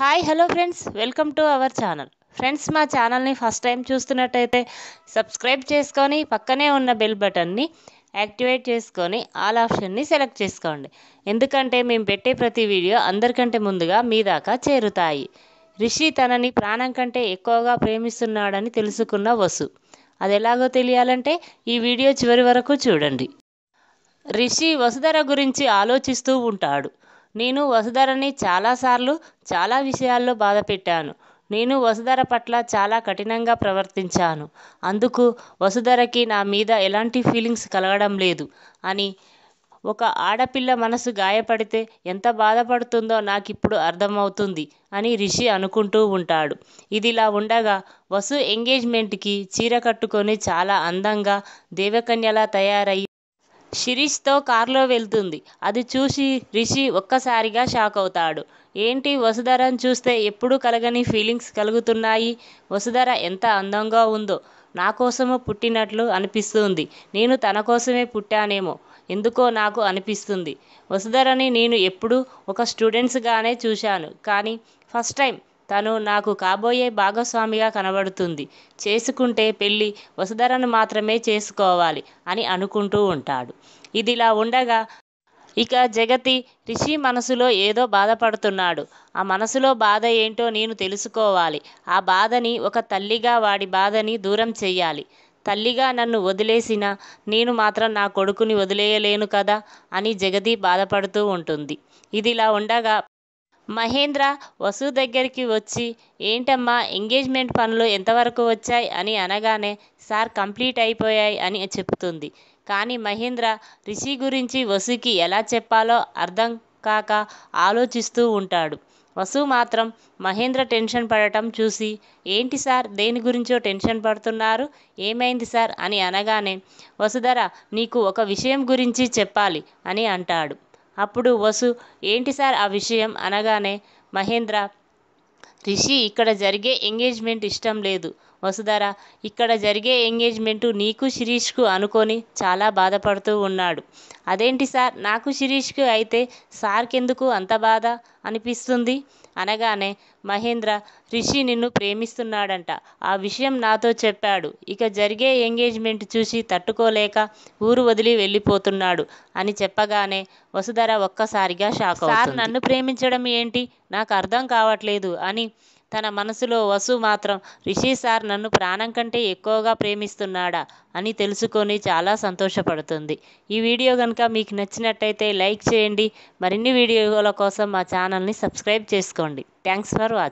Hi hello friends welcome to our channel friends మా ఛానల్ని first time చూస్తున్నట్టయితే subscribe చేసుకొని పక్కనే ఉన్న బెల్ బటన్ని యాక్టివేట్ చేసుకొని ఆల్ ఆప్షన్ని సెలెక్ట్ చేసుకోండి ఎందుకంటే మేము పెట్టే ప్రతి వీడియో అందరికంటే ముందుగా మీ దాకా చేరుతాయి రిషి తనని ప్రాణం కంటే ఎక్కువగా ప్రేమిస్తున్నాడని తెలుసుకున్న వసు అది ఎలాగో తెలియాలంటే ఈ వీడియో చివరి వరకు చూడండి రిషి వసుధర గురించి ఆలోచిస్తూ ఉంటాడు నేను వసుధరని చాలాసార్లు చాలా విషయాల్లో బాధ పెట్టాను నేను వసుధర పట్ల చాలా కఠినంగా ప్రవర్తించాను అందుకు వసుధరకి నా మీద ఎలాంటి ఫీలింగ్స్ కలగడం లేదు అని ఒక ఆడపిల్ల మనసు గాయపడితే ఎంత బాధపడుతుందో నాకు ఇప్పుడు అర్థమవుతుంది అని రిషి అనుకుంటూ ఉంటాడు ఇదిలా ఉండగా వసు ఎంగేజ్మెంట్కి చీర కట్టుకొని చాలా అందంగా దేవకన్యలా తయారయ్యి శిరీష్తో కారులో వెళ్తుంది. అది చూసి రిషి ఒక్కసారిగా షాక్ అవుతాడు ఏంటి వసుధరని చూస్తే ఎప్పుడూ కలగని ఫీలింగ్స్ కలుగుతున్నాయి. వసుధర ఎంత అందంగా ఉందో. నా కోసము పుట్టినట్లు అనిపిస్తుంది నేను తన కోసమే పుట్టానేమో ఎందుకో నాకు అనిపిస్తుంది. వసుధరని నేను ఎప్పుడూ ఒక స్టూడెంట్స్గానే చూశాను. కానీ ఫస్ట్ టైం తను నాకు కాబోయే భాగస్వామిగా కనబడుతుంది చేసుకుంటే పెళ్ళి వసుధరను మాత్రమే చేసుకోవాలి అని అనుకుంటూ ఉంటాడు ఇదిలా ఉండగా ఇక జగతి రిషి మనసులో ఏదో బాధపడుతున్నాడు ఆ మనసులో బాధ ఏంటో నేను తెలుసుకోవాలి ఆ బాధని ఒక తల్లిగా వాడి బాధని దూరం చేయాలి తల్లిగా నన్ను వదిలేసిన నేను మాత్రం నా కొడుకుని వదిలేయలేను కదా అని జగతి బాధపడుతూ ఉంటుంది ఇదిలా ఉండగా మహేంద్ర వసు దగ్గరికి వచ్చి ఏంటమ్మా ఎంగేజ్మెంట్ పనులు ఎంతవరకు వచ్చాయి అని అనగానే సార్ కంప్లీట్ అయిపోయాయి అని చెప్తుంది కానీ మహేంద్ర రిషి గురించి వసుకి ఎలా చెప్పాలో అర్థం కాక ఆలోచిస్తూ ఉంటాడు వసు మాత్రం మహేంద్ర టెన్షన్ పడటం చూసి ఏంటి సార్ దేని గురించో టెన్షన్ పడుతున్నారు ఏమైంది సార్ అని అనగానే వసుధర నీకు ఒక విషయం గురించి చెప్పాలి అని అంటాడు అప్పుడు వసు ఏంటి సార్ ఆ విషయం అనగానే మహేంద్ర రిషి ఇక్కడ జరిగే ఎంగేజ్మెంట్ ఇష్టం లేదు వసుధర ఇక్కడ జరిగే ఎంగేజ్మెంటు నీకు శిరీష్కు అనుకొని చాలా బాధపడుతూ ఉన్నాడు అదేంటి సార్ నాకు శిరీష్కు అయితే సార్కెందుకు అంత బాధ అనిపిస్తుంది అనగానే మహేంద్ర రిషి నిన్ను ప్రేమిస్తున్నాడంట ఆ విషయం నాతో చెప్పాడు ఇక జరిగే ఎంగేజ్మెంట్ చూసి తట్టుకోలేక ఊరు వదిలి వెళ్ళిపోతున్నాడు అని చెప్పగానే వసుధర ఒక్కసారిగా షాక్ సార్ నన్ను ప్రేమించడం ఏంటి నాకు అర్థం కావట్లేదు అని తన మనసులో వసు మాత్రం రిషి సార్ నన్ను ప్రాణం కంటే ఎక్కువగా ప్రేమిస్తున్నాడా అని తెలుసుకొని చాలా సంతోషపడుతుంది ఈ వీడియో కనుక మీకు నచ్చినట్టయితే లైక్ చేయండి మరిన్ని వీడియోల కోసం మా ఛానల్ని సబ్స్క్రైబ్ చేసుకోండి థ్యాంక్స్ ఫర్ వాచింగ్